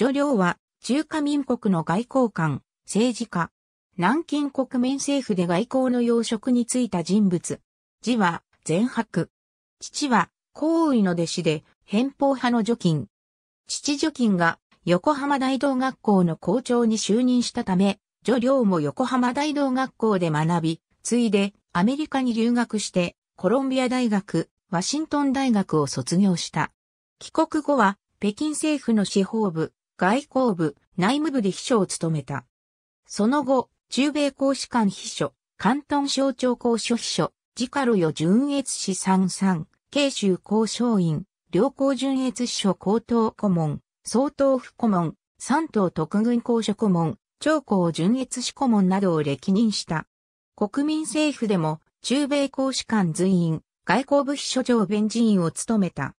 女領は中華民国の外交官、政治家。南京国民政府で外交の要職に就いた人物。字は全白。父は皇位の弟子で偏方派の除菌。父除菌が横浜大道学校の校長に就任したため、女領も横浜大道学校で学び、ついでアメリカに留学してコロンビア大学、ワシントン大学を卒業した。帰国後は北京政府の司法部、外交部、内務部で秘書を務めた。その後、中米公使館秘書、関東省庁公書秘書、ジカロヨ純越市三三、慶州交渉員、両校純越所高等顧問、総統府顧問、三島特軍公所顧問、長江純越市顧問などを歴任した。国民政府でも、中米公使館随員、外交部秘書長弁事員を務めた。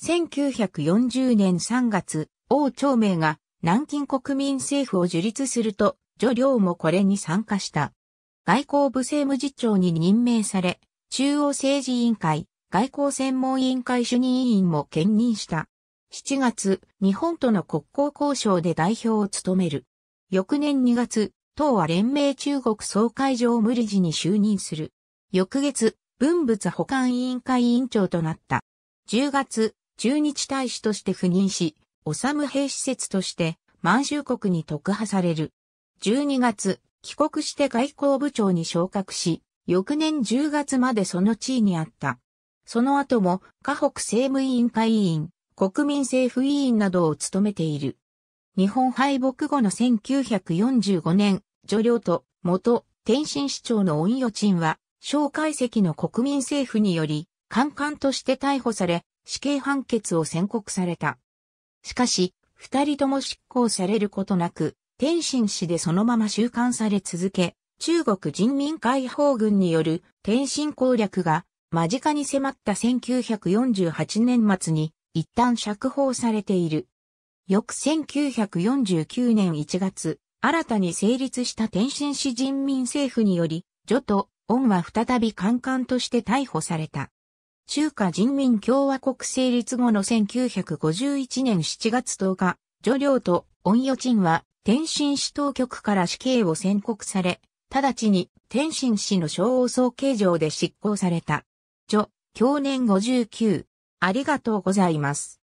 1940年3月、王長明が南京国民政府を樹立すると、女領もこれに参加した。外交部政務次長に任命され、中央政治委員会、外交専門委員会主任委員も兼任した。7月、日本との国交交渉で代表を務める。翌年2月、党は連盟中国総会上無理事に就任する。翌月、文物保管委員会委員長となった。10月、中日大使として赴任し、む兵施設として満州国に特派される。12月、帰国して外交部長に昇格し、翌年10月までその地位にあった。その後も、河北政務委員会委員、国民政府委員などを務めている。日本敗北後の1945年、女領と元天津市長の恩与鎮は、蒋介石の国民政府により、官官として逮捕され、死刑判決を宣告された。しかし、二人とも執行されることなく、天津市でそのまま収監され続け、中国人民解放軍による天津攻略が間近に迫った1948年末に一旦釈放されている。翌1949年1月、新たに成立した天津市人民政府により、女と恩は再びカンカンとして逮捕された。中華人民共和国成立後の1951年7月10日、女良と恩与鎮は天津市当局から死刑を宣告され、直ちに天津市の小王総刑場で執行された。女、去年59。ありがとうございます。